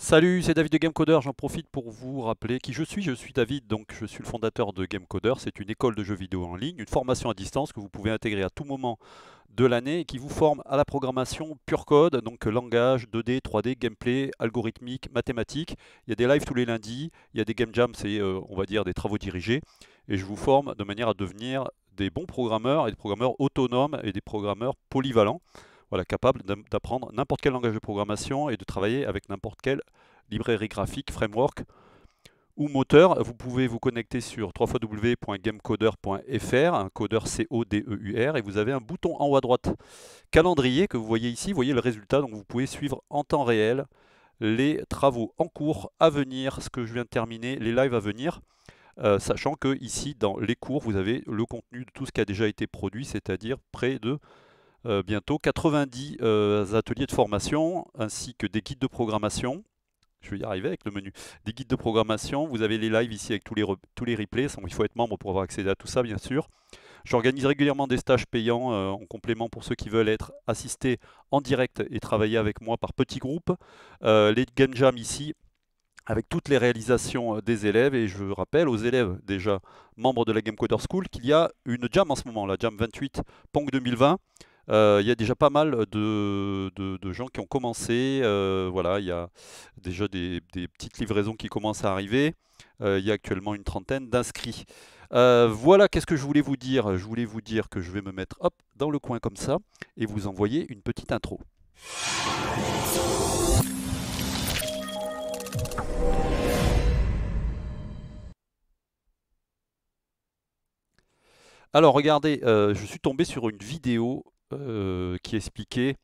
Salut, c'est David de GameCoder. J'en profite pour vous rappeler qui je suis. Je suis David, donc je suis le fondateur de GameCoder. C'est une école de jeux vidéo en ligne, une formation à distance que vous pouvez intégrer à tout moment de l'année et qui vous forme à la programmation pure code, donc langage, 2D, 3D, gameplay, algorithmique, mathématiques. Il y a des lives tous les lundis, il y a des game jams, c'est euh, on va dire des travaux dirigés. Et je vous forme de manière à devenir des bons programmeurs et des programmeurs autonomes et des programmeurs polyvalents voilà, capable d'apprendre n'importe quel langage de programmation et de travailler avec n'importe quelle librairie graphique, framework ou moteur. Vous pouvez vous connecter sur www.gamecoder.fr, un codeur C-O-D-E-U-R, et vous avez un bouton en haut à droite calendrier que vous voyez ici, vous voyez le résultat, donc vous pouvez suivre en temps réel les travaux en cours, à venir, ce que je viens de terminer, les lives à venir. Euh, sachant que ici dans les cours vous avez le contenu de tout ce qui a déjà été produit, c'est-à-dire près de euh, bientôt 90 euh, ateliers de formation ainsi que des guides de programmation. Je vais y arriver avec le menu. Des guides de programmation, vous avez les lives ici avec tous les, tous les replays. Il faut être membre pour avoir accès à tout ça, bien sûr. J'organise régulièrement des stages payants euh, en complément pour ceux qui veulent être assistés en direct et travailler avec moi par petits groupes. les Game Jam ici, avec toutes les réalisations des élèves. Et je rappelle aux élèves déjà membres de la Game Coder School qu'il y a une jam en ce moment, la jam 28 Pong 2020. Euh, il y a déjà pas mal de, gens qui ont commencé. Euh, voilà, il y a déjà des, petites livraisons qui commencent à arriver. Euh, il y a actuellement une trentaine d'inscrits. voilà, qu'est-ce que je voulais vous dire Je voulais vous dire que je vais me mettre hop, dans le coin comme ça et vous envoyer une petite intro. Alors regardez, je suis tombé sur une vidéo euh, qui expliquait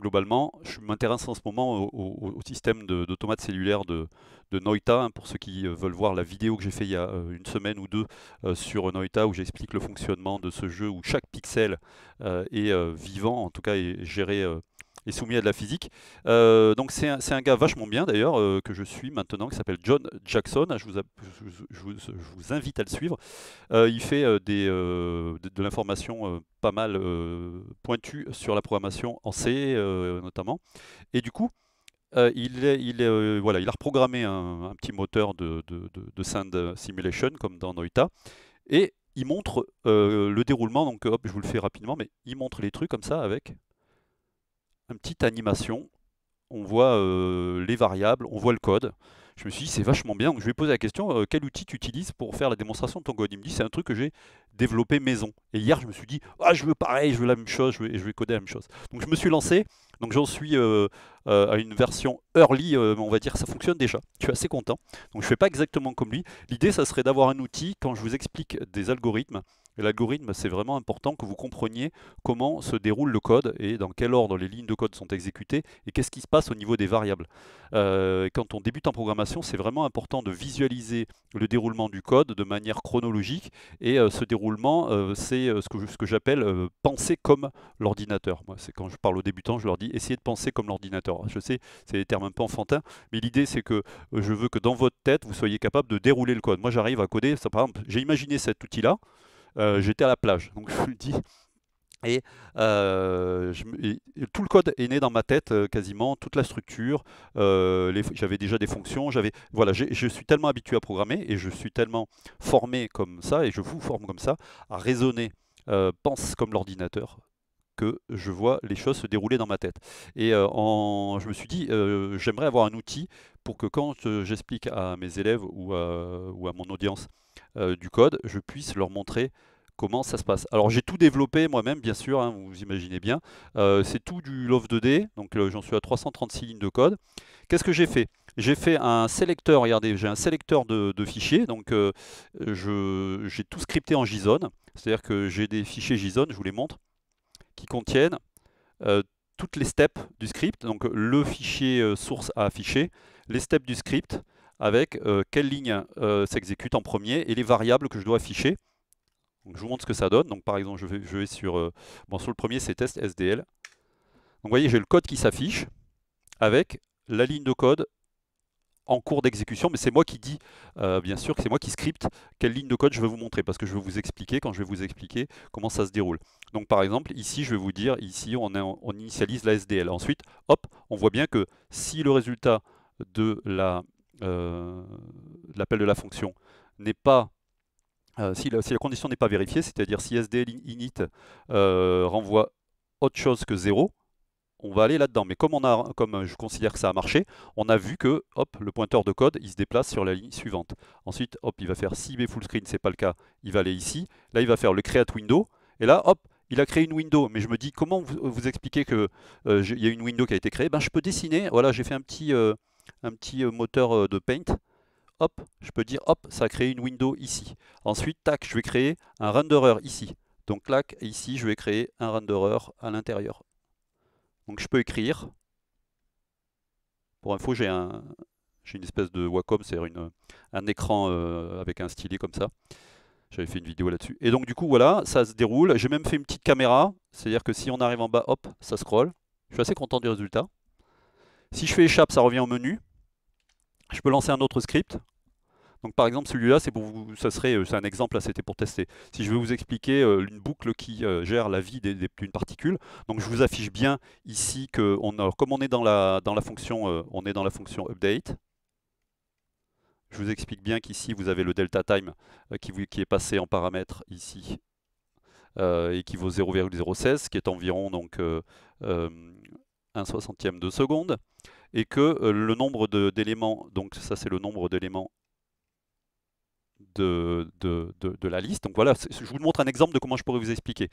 globalement, je m'intéresse en ce moment au, système d'automates cellulaires de, de Noita, hein, pour ceux qui euh, veulent voir la vidéo que j'ai fait il y a euh, une semaine ou deux sur Noita, où j'explique le fonctionnement de ce jeu, où chaque pixel est vivant, en tout cas est géré est soumis à de la physique. Euh, donc c'est un, un, gars vachement bien d'ailleurs euh, que je suis maintenant qui s'appelle John Jackson. Je vous, je, vous, invite à le suivre. Euh, il fait des, de, l'information pas mal pointue sur la programmation en C notamment. Et du coup, il, est, il, voilà, il a reprogrammé un, petit moteur de, de, de, de, Sand Simulation, comme dans Noita, et il montre le déroulement, donc hop, je vous le fais rapidement, mais il montre les trucs comme ça avec une petite animation. On voit euh, les variables, on voit le code. Je me suis dit, c'est vachement bien. Donc, je lui ai posé la question, euh, quel outil tu utilises pour faire la démonstration de ton code Il me dit, c'est un truc que j'ai développé maison. Et hier, je me suis dit, ah, je veux pareil, je veux la même chose, je vais, coder la même chose. Donc, je me suis lancé. Donc, j'en suis euh, à une version early, on va dire, ça fonctionne déjà. Je suis assez content. Donc, je ne fais pas exactement comme lui. L'idée, ça serait d'avoir un outil, quand je vous explique des algorithmes, l'algorithme, c'est vraiment important que vous compreniez comment se déroule le code et dans quel ordre les lignes de code sont exécutées et qu'est-ce qui se passe au niveau des variables. Euh, quand on débute en programmation, c'est vraiment important de visualiser le déroulement du code de manière chronologique. Et euh, ce déroulement, euh, c'est ce que, j'appelle penser comme l'ordinateur. Moi, c'est quand je parle aux débutants, je leur dis essayez de penser comme l'ordinateur. Je sais, c'est des termes un peu enfantins, mais l'idée, c'est que je veux que dans votre tête, vous soyez capable de dérouler le code. Moi, j'arrive à coder, par exemple, j'ai imaginé cet outil-là, euh, j'étais à la plage. Donc je me dis, et, euh, tout le code est né dans ma tête euh, quasiment, toute la structure. j'avais déjà des fonctions. voilà, je suis tellement habitué à programmer et je suis tellement formé comme ça et je vous forme comme ça à raisonner, pense comme l'ordinateur que je vois les choses se dérouler dans ma tête. Et je me suis dit, j'aimerais avoir un outil pour que quand j'explique à mes élèves ou à mon audience euh, du code, je puisse leur montrer comment ça se passe. Alors j'ai tout développé moi-même, bien sûr, hein, vous imaginez bien. Euh, c'est tout du Love 2D, donc euh, j'en suis à 336 lignes de code. Qu'est-ce que j'ai fait J'ai fait un sélecteur, regardez, j'ai un sélecteur de, fichiers, donc j'ai tout scripté en JSON, c'est-à-dire que j'ai des fichiers JSON, je vous les montre, qui contiennent toutes les steps du script, donc le fichier source à afficher, les steps du script, avec euh, quelle ligne euh, s'exécute en premier et les variables que je dois afficher. je vous montre ce que ça donne. Donc, par exemple, je vais, sur, euh, bon, sur le premier, c'est test SDL. Donc, vous voyez, j'ai le code qui s'affiche avec la ligne de code en cours d'exécution, mais c'est moi qui dis, bien sûr, que c'est moi qui scripte quelle ligne de code je vais vous montrer, parce que je vais vous expliquer quand je vais vous expliquer comment ça se déroule. Donc par exemple, ici, je vais vous dire, ici, on, on initialise la SDL. Ensuite, hop, on voit bien que si le résultat de la euh, l'appel de la fonction n'est pas euh, si, la, condition n'est pas vérifiée, c'est-à-dire si SDL init euh, renvoie autre chose que 0, on va aller là-dedans. Mais comme, on a, comme je considère que ça a marché, on a vu que hop, le pointeur de code il se déplace sur la ligne suivante. Ensuite, hop, il va faire si b full screen, c'est pas le cas, il va aller ici. Là, il va faire le create window. Et là, hop, il a créé une window, mais je me dis comment vous, expliquer expliquez qu'il y a une window qui a été créée ben, Je peux dessiner, voilà, j'ai fait un petit, un petit euh, moteur euh, de Paint, hop, je peux dire, hop, ça crée une window ici. Ensuite, tac, je vais créer un renderer ici. Donc là, ici, je vais créer un renderer à l'intérieur. Donc je peux écrire. Pour info, j'ai un, une espèce de Wacom, c'est-à-dire un écran euh, avec un stylet comme ça. J'avais fait une vidéo là-dessus. Et donc du coup, voilà, ça se déroule. J'ai même fait une petite caméra, c'est-à-dire que si on arrive en bas, hop, ça scroll. Je suis assez content du résultat. Si je fais échappe, ça revient au menu. Je peux lancer un autre script. Donc par exemple celui-là, c'est pour vous, ça serait, euh, c'est un exemple, là c'était pour tester. Si je veux vous expliquer euh, une boucle qui euh, gère la vie d'une particule, donc je vous affiche bien ici que on, comme on est dans la dans la fonction, on est dans la fonction update. Je vous explique bien qu'ici vous avez le delta time qui, est passé en paramètre ici et qui vaut 0,016, qui est environ donc 1 soixantième de seconde, et que euh, le nombre d'éléments, donc ça c'est le nombre d'éléments de, de, de, la liste. Donc voilà, je vous montre un exemple de comment je pourrais vous expliquer.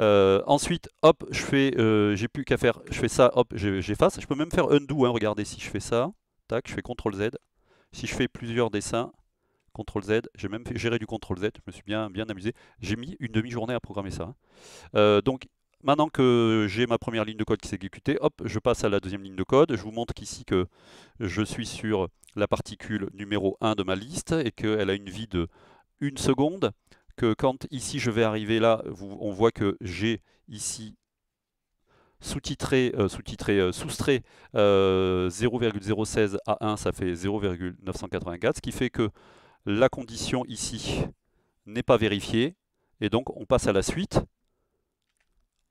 Euh, ensuite, hop, je fais, euh, j'ai plus qu'à faire, je fais ça, hop, j'efface. Je peux même faire undo, hein, regardez, si je fais ça, tac, je fais CTRL Z. Si je fais plusieurs dessins, CTRL Z, j'ai même fait gérer du CTRL Z, je me suis bien, bien amusé. J'ai mis une demi-journée à programmer ça. Hein. donc Maintenant que j'ai ma première ligne de code qui s'est exécutée, hop, je passe à la deuxième ligne de code. Je vous montre qu'ici que je suis sur la particule numéro 1 de ma liste et qu'elle a une vie de 1 seconde. Que quand ici je vais arriver là, on voit que j'ai ici sous-titré, euh, sous-titré, euh, soustrait 0,016 euh, à 1, ça fait 0,984, ce qui fait que la condition ici n'est pas vérifiée, et donc on passe à la suite,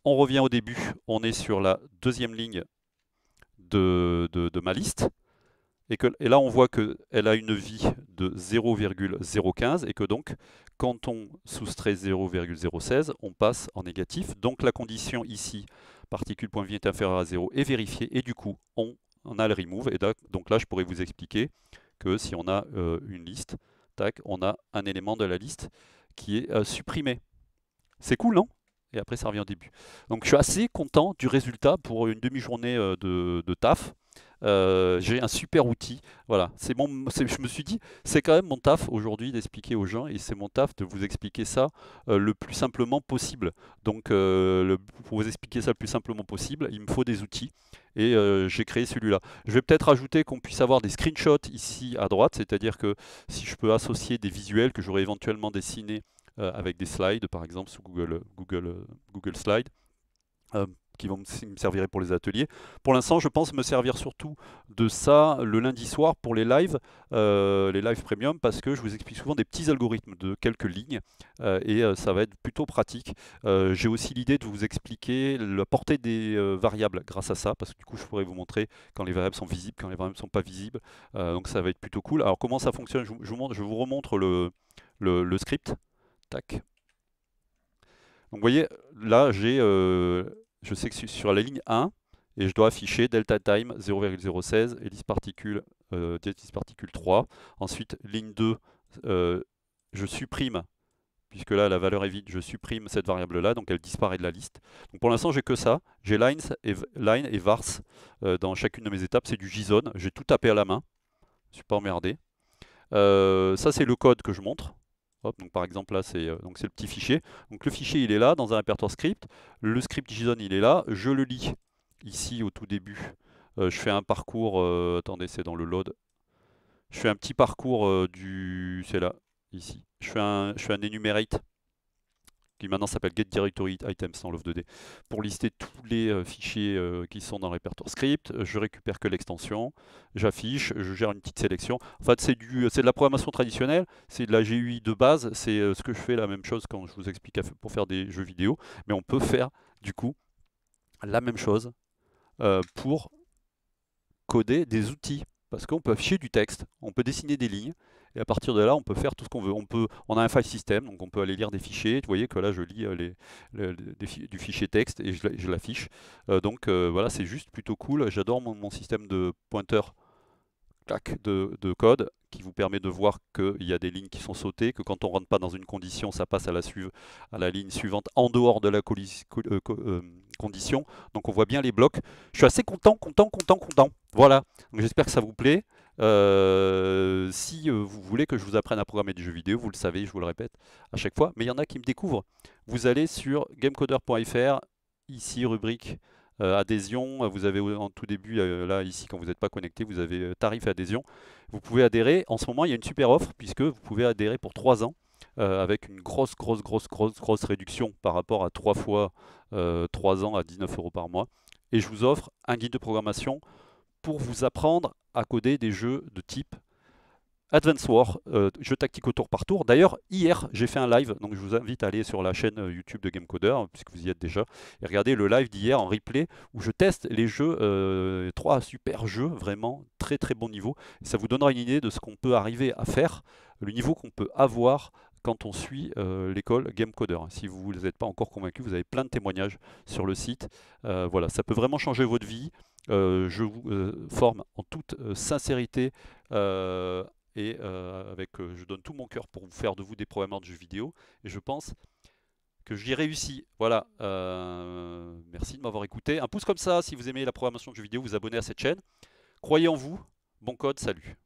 on revient au début, on est sur la deuxième ligne de, ma liste. Et, et là, on voit qu'elle a une vie de 0,015 et que donc, quand on soustrait 0,016, on passe en négatif. Donc la condition ici, particule est inférieure à 0, est vérifiée et du coup, on, on a le remove. Et donc là, je pourrais vous expliquer que si on a euh, une liste, tac, on a un élément de la liste qui est euh, supprimé. C'est cool, non et après ça revient au début. Donc je suis assez content du résultat pour une demi-journée euh, de, taf. Euh, j'ai un super outil. Voilà, c'est mon, je me suis dit, c'est quand même mon taf aujourd'hui d'expliquer aux gens et c'est mon taf de vous expliquer ça euh, le plus simplement possible. Donc, pour vous expliquer ça le plus simplement possible, il me faut des outils et j'ai créé celui-là. Je vais peut-être ajouter qu'on puisse avoir des screenshots ici à droite, c'est-à-dire que si je peux associer des visuels que j'aurais éventuellement dessinés euh, avec des slides, par exemple sous Google, euh, Google, euh, Google Slides qui vont me serviraient pour les ateliers. Pour l'instant, je pense me servir surtout de ça le lundi soir pour les lives, les lives premium, parce que je vous explique souvent des petits algorithmes de quelques lignes, et ça va être plutôt pratique. J'ai aussi l'idée de vous expliquer la portée des variables grâce à ça, parce que du coup, je pourrais vous montrer quand les variables sont visibles, quand les variables ne sont pas visibles, donc ça va être plutôt cool. Alors comment ça fonctionne je vous, remontre le script Tac. Donc vous voyez, là j'ai, euh, je sais que sur la ligne 1, et je dois afficher delta time 0,016, et particule, euh, particule 3. Ensuite, ligne 2, euh, je supprime, puisque là la valeur est vide, je supprime cette variable-là, donc elle disparaît de la liste. Donc pour l'instant, j'ai que ça, j'ai lines et, line et vars euh, dans chacune de mes étapes, c'est du JSON, j'ai tout tapé à la main, je ne suis pas emmerdé. ça c'est le code que je montre, donc par exemple là euh, c'est le petit fichier. Donc le fichier il est là dans un répertoire script, le script JSON il est là, je le lis ici au tout début. Euh, je fais un parcours, euh, attendez c'est dans le load. Je fais un petit parcours du, c'est là, ici. Je fais un, je fais un enumerate qui maintenant s'appelle Get Directory Items dans Love 2D, pour lister tous les euh, fichiers euh, qui sont dans le répertoire script. Euh, je récupère que l'extension, j'affiche, je gère une petite sélection. En fait, c'est de la programmation traditionnelle, c'est de la GUI de base, c'est ce que je fais la même chose quand je vous explique pour faire des jeux vidéo, mais on peut faire du coup la même chose pour coder des outils, parce qu'on peut afficher du texte, on peut dessiner des lignes, et à partir de là, on peut faire tout ce qu'on veut. On, peut, on a un file system, donc on peut aller lire des fichiers. Vous voyez que là, je lis euh, du fichier texte et je, l'affiche. Euh, donc euh, voilà, c'est juste plutôt cool. J'adore mon, système de pointeur clac, de, code qui vous permet de voir qu'il y a des lignes qui sont sautées, que quand on ne rentre pas dans une condition, ça passe à la, à la ligne suivante en dehors de la condition. Donc on voit bien les blocs. Je suis assez content, content, content, content. Voilà, j'espère que ça vous plaît. Euh, si euh, vous voulez que je vous apprenne à programmer du jeux vidéo, vous le savez, je vous le répète à chaque fois, mais il y en a qui me découvrent. Vous allez sur gamecoder.fr, ici rubrique euh, adhésion, vous avez en tout début, là ici quand vous n'êtes pas connecté, vous avez tarif adhésion. Vous pouvez adhérer, en ce moment il y a une super offre puisque vous pouvez adhérer pour 3 ans. avec une grosse, grosse, grosse, grosse, grosse réduction par rapport à 3 fois 3 ans à 19 euros par mois. Et je vous offre un guide de programmation pour vous apprendre à coder des jeux de type Advance War, euh, jeux jeu tactique au tour par tour. D'ailleurs, hier, j'ai fait un live, donc je vous invite à aller sur la chaîne euh, YouTube de Gamecoder, hein, puisque vous y êtes déjà, et regardez le live d'hier en replay, où je teste les jeux, euh, trois super jeux, vraiment très très bon niveau. ça vous donnera une idée de ce qu'on peut arriver à faire, le niveau qu'on peut avoir quand on suit euh, l'école gamecoder Si vous n'êtes pas encore convaincu, vous avez plein de témoignages sur le site. Euh, voilà, ça peut vraiment changer votre vie. Euh, je vous forme en toute sincérité et avec, je donne tout mon cœur pour vous faire de vous des programmeurs de jeux vidéo. Et je pense que j'y réussis. Voilà. merci de m'avoir écouté. Un pouce comme ça si vous aimez la programmation de jeux vidéo, vous abonnez à cette chaîne. Croyez en vous. Bon code, salut.